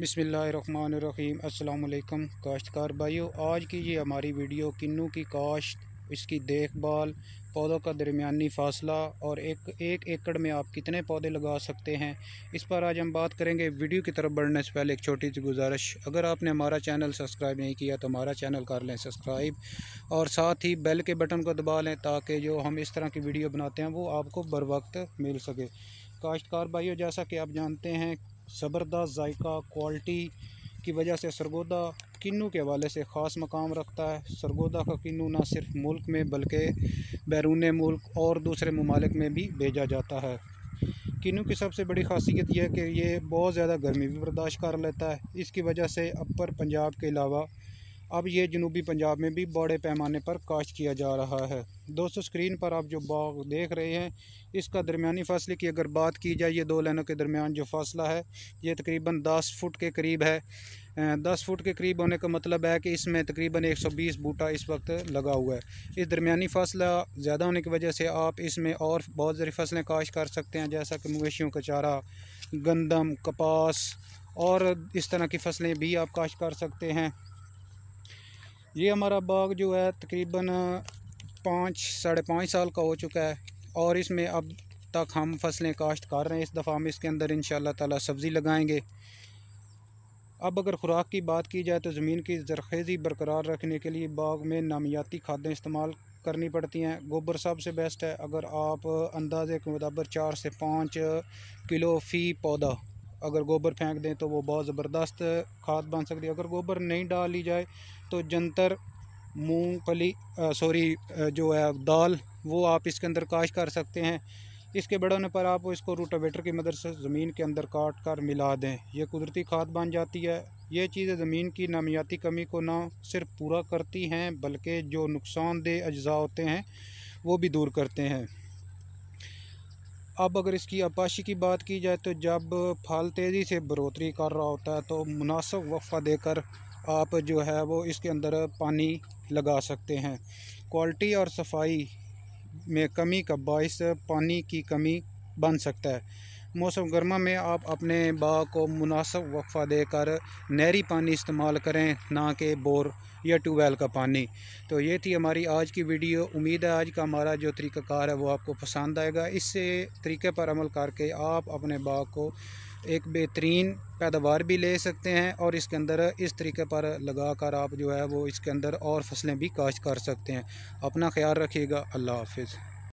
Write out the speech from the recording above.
बसमीम् अल्लाम काश्तकार भाइयों आज की ये हमारी वीडियो किन्नू की काश्त इसकी देखभाल पौधों का दरमियानी फासला और एक एक एकड़ में आप कितने पौधे लगा सकते हैं इस पर आज हम बात करेंगे वीडियो की तरफ बढ़ने से पहले एक छोटी सी गुजारिश अगर आपने हमारा चैनल सब्सक्राइब नहीं किया तो हमारा चैनल कर लें सब्सक्राइब और साथ ही बेल के बटन को दबा लें ताकि जो हम इस तरह की वीडियो बनाते हैं वो आपको बर वक्त मिल सके काश्तकार भाइयों जैसा कि आप जानते हैं ज़बरदस्त जायका क्वालिटी की वजह से सरगोदा किन्नू के हवाले से ख़ास मकाम रखता है सरगोदा का किन्नू ना सिर्फ मुल्क में बल्कि बैरून मुल्क और दूसरे ममालिक में भी भेजा जाता है किन्नू की सबसे बड़ी खासियत यह है कि ये बहुत ज़्यादा गर्मी भी बर्दाश्त कर लेता है इसकी वजह से अपर पंजाब के अलावा अब ये जनूबी पंजाब में भी बड़े पैमाने पर काश्त किया जा रहा है दोस्तों स्क्रीन पर आप जो बाग देख रहे हैं इसका दरमियानी फासले की अगर बात की जाए ये दो लाइनों के दरमियान जो फासला है ये तकरीबन दस फुट के करीब है दस फुट के करीब होने का मतलब है कि इसमें तकरीबन एक सौ बीस बूटा इस वक्त लगा हुआ है इस दरमियानी फासला ज़्यादा होने की वजह से आप इसमें और बहुत सारी फसलें काश कर सकते हैं जैसा कि मवेशियों का चारा गंदम कपास और इस तरह की फसलें भी आप काश कर सकते हैं ये हमारा बाग जो है तकरीबन पाँच साढ़े पाँच साल का हो चुका है और इसमें अब तक हम फसलें काश्त कर रहे हैं इस दफ़ा हम इसके अंदर इन ताला सब्ज़ी लगाएंगे अब अगर खुराक की बात की जाए तो ज़मीन की जरखेज़ी बरकरार रखने के लिए बाग में नामियाती खादें इस्तेमाल करनी पड़ती हैं गोबर सबसे बेस्ट है अगर आप अंदाजे के मुताबिक चार से पाँच किलो फ़ी पौधा अगर गोबर फेंक दें तो वो बहुत ज़बरदस्त खाद बन सकती है अगर गोबर नहीं डाली जाए तो जंतर मूंगफली सॉरी जो है दाल वो आप इसके अंदर काश कर सकते हैं इसके बड़ों पर आप इसको रोटावेटर की मदद से ज़मीन के अंदर काट कर मिला दें यह कुदरती खाद बन जाती है ये चीज़ें ज़मीन की नामियाती कमी को ना सिर्फ पूरा करती हैं बल्कि जो नुकसानदेह अज्जा होते हैं वो भी दूर करते हैं अब अगर इसकी आपाशी की बात की जाए तो जब फल तेज़ी से बढ़ोतरी कर रहा होता है तो मुनासब वक्फ़ा देकर आप जो है वो इसके अंदर पानी लगा सकते हैं क्वालिटी और सफाई में कमी का बायस पानी की कमी बन सकता है मौसम गर्मा में आप अपने बाग को मुनासब वक्फ़ा देकर नहरी पानी इस्तेमाल करें ना कि बोर या ट्यूबवेल का पानी तो ये थी हमारी आज की वीडियो उम्मीद है आज का हमारा जो तरीक़ाकार है वो आपको पसंद आएगा इससे तरीके पर अमल करके आप अपने बाग को एक बेहतरीन पैदावार भी ले सकते हैं और इसके अंदर इस तरीके पर लगा कर आप जो है वो इसके अंदर और फसलें भी काश्त कर सकते हैं अपना ख्याल रखिएगा अल्लाह हाफिज़